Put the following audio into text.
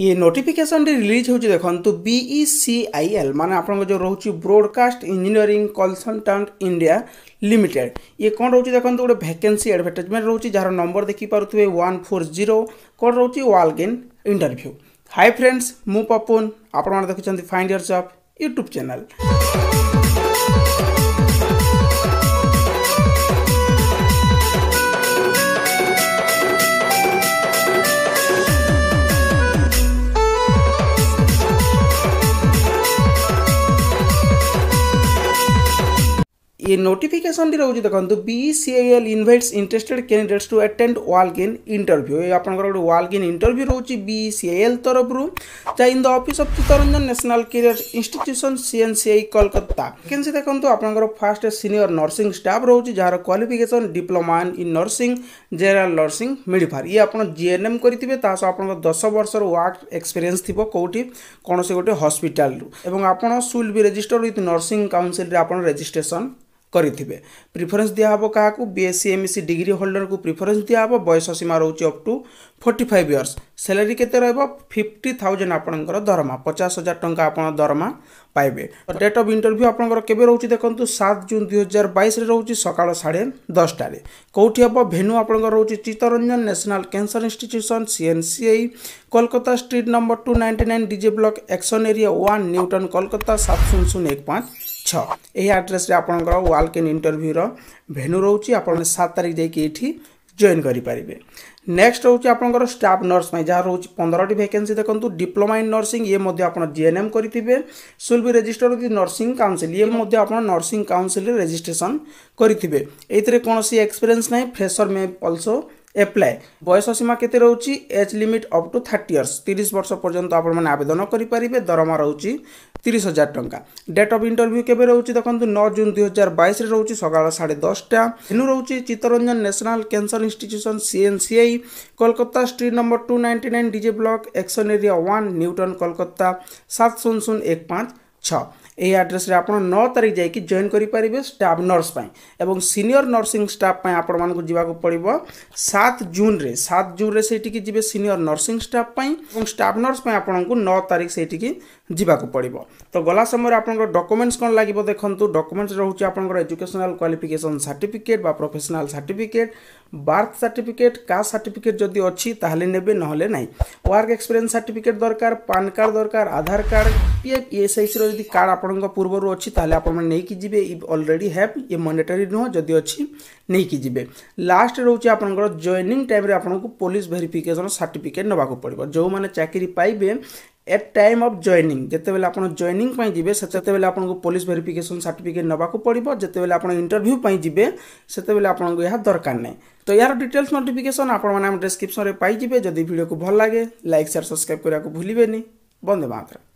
ये notification release हो देखु बीईसीआईएल मान आप जो रोच broadcast engineering consultant India limited ये कौन रोच देखते गोटे भैकेन्सी आडभटाइजमेंट रोचे जार नंबर देखिपे वन फोर जीरो कौन रोचे वालगेन इंटरभ्यू हाय फ्रेंड्स मु पपुन आपण देखुं फाइंड योर जॉब यूट्यूब चेल ये नोटिफिकेसन रोचे देखो BECIL invites interested candidates to अटेड वालगेन इंटरभ्यू ये आप वालगेन इंटरभ्यू रोचे बीसीएल तरफ in the office of Chittaranjan national career institution C institution CNCI Calcutta vacancy देखो आप फास्ट सिनियर नर्सी स्टाफ रोचे जार qualification diploma in nursing general nursing मिलपार ये आप जीएनएम करेंगे आप दस वर्ष वार्क एक्सपीरियंस थी कौटी कौन से गोटे हस्पिटाल आप सुल भी रेजिस्टर विथ नर्सिंग काउनसिल आप रेजिस्ट्रेसन କରିଥିବେ ପ୍ରିଫରେନ୍ସ ଦିଆହେବ କାହାକୁ ବିଏସ୍ସି ଏମ୍ଏସ୍ସି ଡିଗ୍ରୀ ହୋଲ୍ଡରକୁ ପ୍ରିଫରେନ୍ସ ଦିଆହେବ ବୟସ ସୀମା ରହୁଛି up to forty five years salary କେତେ ରହିବ ଫିଫ୍ଟି ଥାଉଜେଣ୍ଡ ଆପଣଙ୍କର ଦରମା ପଚାଶ ହଜାର ଟଙ୍କା ଆପଣ ଦରମା ପାଇବେ ଡେଟ୍ ଅଫ୍ ଇଣ୍ଟରଭ୍ୟୁ ଆପଣଙ୍କର କେବେ ରହୁଛି ଦେଖନ୍ତୁ ସାତ ଜୁନ୍ ଦୁଇ ହଜାର ବାଇଶରେ ରହୁଛି ସକାଳ ସାଢ଼େ ଦଶଟାରେ କେଉଁଠି ହେବ ଭେନ୍ୟୁ ଆପଣଙ୍କର ରହୁଛି Chittaranjan national cancer institution CNCI Kolkata street number two ninety nine DJ block action area one Newtown Kolkata ସାତ ଶୂନ ଶୂନ ଏକ ପାଞ୍ଚ ছ ଏହି ଆଡ୍ରେସ୍ରେ ଆପଣଙ୍କର ୱାଲକିନ୍ ଇଣ୍ଟରଭ୍ୟୁର ଭେନ୍ୟୁ ରହୁଛି ଆପଣ ସାତ ତାରିଖ ଯାଇକି ଏଠି ଜଏନ୍ କରିପାରିବେ ନେକ୍ସଟ ହେଉଛି ଆପଣଙ୍କର ଷ୍ଟାଫ୍ ନର୍ସ ପାଇଁ ଯାହା ରହୁଛି ପନ୍ଦରଟି ଭ୍ୟାକେନ୍ସି ଦେଖନ୍ତୁ ଡିପ୍ଲୋମା ଇନ୍ ନର୍ସିଂ ଇଏ ମଧ୍ୟ ଆପଣ ଜିଏନ୍ଏମ୍ କରିଥିବେ should be register with nursing council ଇଏ ମଧ୍ୟ ଆପଣ ନର୍ସିଂ କାଉନସିଲ୍ରେ ରେଜିଷ୍ଟ୍ରେସନ୍ କରିଥିବେ ଏଇଥିରେ କୌଣସି ଏକ୍ସପିରିଏନ୍ସ ନାହିଁ ଫ୍ରେସର୍ ମେ ଅଲସୋ এপ্লাই বয়স সীমা কেতে রয়েছে age limit up to thirty years তিরিশ বর্ষ পর্যন্ত আপনার আবেদন করে দরমা রয়েছে তিরিশ হাজার টঙ্কা ডেট অফ ইন্টরভিউ কেবে রয়েছে দেখুন নଅ জুন দুই হাজার বাইশে রয়েছে সকাল সাড়ে দশটা ভেনু রয়েছে Chittaranjan national cancer institution CNCI Kolkata street number two ninety nine DJ block action area one Newtown Kolkata সাত শূন্য শূন্য এক পাঁচ ছ ଏହି ଆଡ୍ରେସ୍ରେ ଆପଣ ନଅ ତାରିଖ ଯାଇକି ଜଏନ୍ କରିପାରିବେ ଷ୍ଟାଫ୍ ନର୍ସ ପାଇଁ ଏବଂ ସିନିୟର ନର୍ସିଂ ଷ୍ଟାଫ୍ ପାଇଁ ଆପଣମାନଙ୍କୁ ଯିବାକୁ ପଡ଼ିବ ସାତ ଜୁନ୍ରେ ସାତ ଜୁନ୍ରେ ସେଇଠିକି ଯିବେ ସିନିୟର ନର୍ସିଂ ଷ୍ଟାଫ୍ ପାଇଁ ଏବଂ ଷ୍ଟାଫ୍ ନର୍ସ ପାଇଁ ଆପଣଙ୍କୁ ନଅ ତାରିଖ ସେଇଠିକି ଯିବାକୁ ପଡ଼ିବ ତ ଗଲା ସମୟରେ ଆପଣଙ୍କର ଡକୁମେଣ୍ଟସ୍ କ'ଣ ଲାଗିବ ଦେଖନ୍ତୁ ଡକୁମେଣ୍ଟସ୍ ରହୁଛି ଆପଣଙ୍କର ଏଜୁକେସନାଲ୍ କ୍ୱାଲିଫିକେସନ୍ ସାର୍ଟିଫିକେଟ୍ ବା professional certificate birth certificate caste certificate ଯଦି ଅଛି ତାହେଲେ ନେବେ ନହେଲେ ନାହିଁ ୱାର୍କ ଏକ୍ସପିରିଏନ୍ସ ସାର୍ଟିଫିକେଟ୍ ଦରକାର ପାନ୍ କାର୍ଡ଼ ଦରକାର ଆଧାର କାର୍ଡ଼ ପି ଏଫ୍ ଇଏସ୍ଆଇସିର ଯଦି କାର୍ଡ଼ ଆପଣଙ୍କ ପୂର୍ବରୁ ଅଛି ତାହେଲେ ଆପଣମାନେ ନେଇକି ଯିବେ ଇଫ୍ ଅଲରେଡ଼ି ହ୍ୟାଭ୍ ଇଏ अच्छी ନୁହଁ ଯଦି लास्ट ନେଇକି ଯିବେ ଲାଷ୍ଟ ରହୁଛି ଆପଣଙ୍କର ଜଏନିଂ ଟାଇମ୍ରେ ଆପଣଙ୍କୁ ପୋଲିସ ଭେରିଫିକେସନ୍ ସାର୍ଟିଫିକେଟ୍ ନେବାକୁ ପଡ଼ିବ एट टाइम अफ जॉइनिंग जितेबले आप जॉइनिंग जी से आपको पुलिस भेरिफिकेसन सार्टिफिकेट नाक पड़ो जिते आप इंटरभ्यू जी से आपको यह दरकार ना तो यार डिटेल्स नोटिफिकेसन आप डिस्क्रिप्सन में पाइबे जदि भिडियो को भल लगे लाइक सेयार सब्सक्राइब करने को भूलें बंदे मात्रा